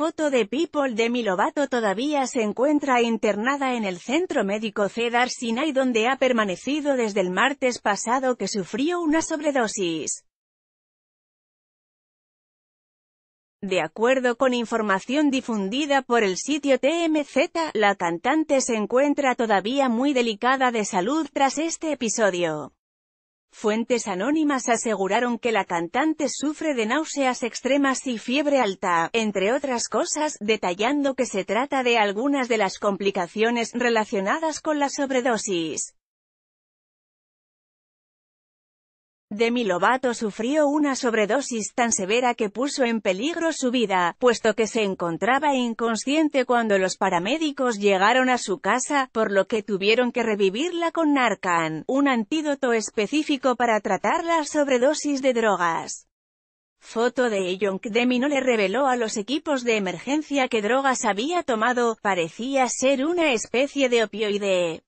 foto de People de Milovato todavía se encuentra internada en el centro médico Cedar Sinai donde ha permanecido desde el martes pasado que sufrió una sobredosis. De acuerdo con información difundida por el sitio TMZ, la cantante se encuentra todavía muy delicada de salud tras este episodio. Fuentes anónimas aseguraron que la cantante sufre de náuseas extremas y fiebre alta, entre otras cosas, detallando que se trata de algunas de las complicaciones relacionadas con la sobredosis. Demi Lovato sufrió una sobredosis tan severa que puso en peligro su vida, puesto que se encontraba inconsciente cuando los paramédicos llegaron a su casa, por lo que tuvieron que revivirla con Narcan, un antídoto específico para tratar la sobredosis de drogas. Foto de Young Demi no le reveló a los equipos de emergencia que drogas había tomado, parecía ser una especie de opioide.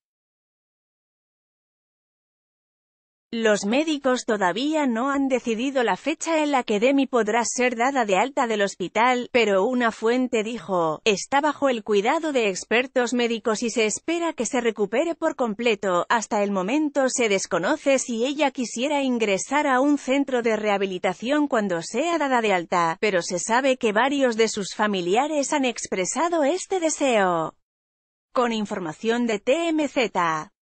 Los médicos todavía no han decidido la fecha en la que Demi podrá ser dada de alta del hospital, pero una fuente dijo, está bajo el cuidado de expertos médicos y se espera que se recupere por completo. Hasta el momento se desconoce si ella quisiera ingresar a un centro de rehabilitación cuando sea dada de alta, pero se sabe que varios de sus familiares han expresado este deseo. Con información de TMZ.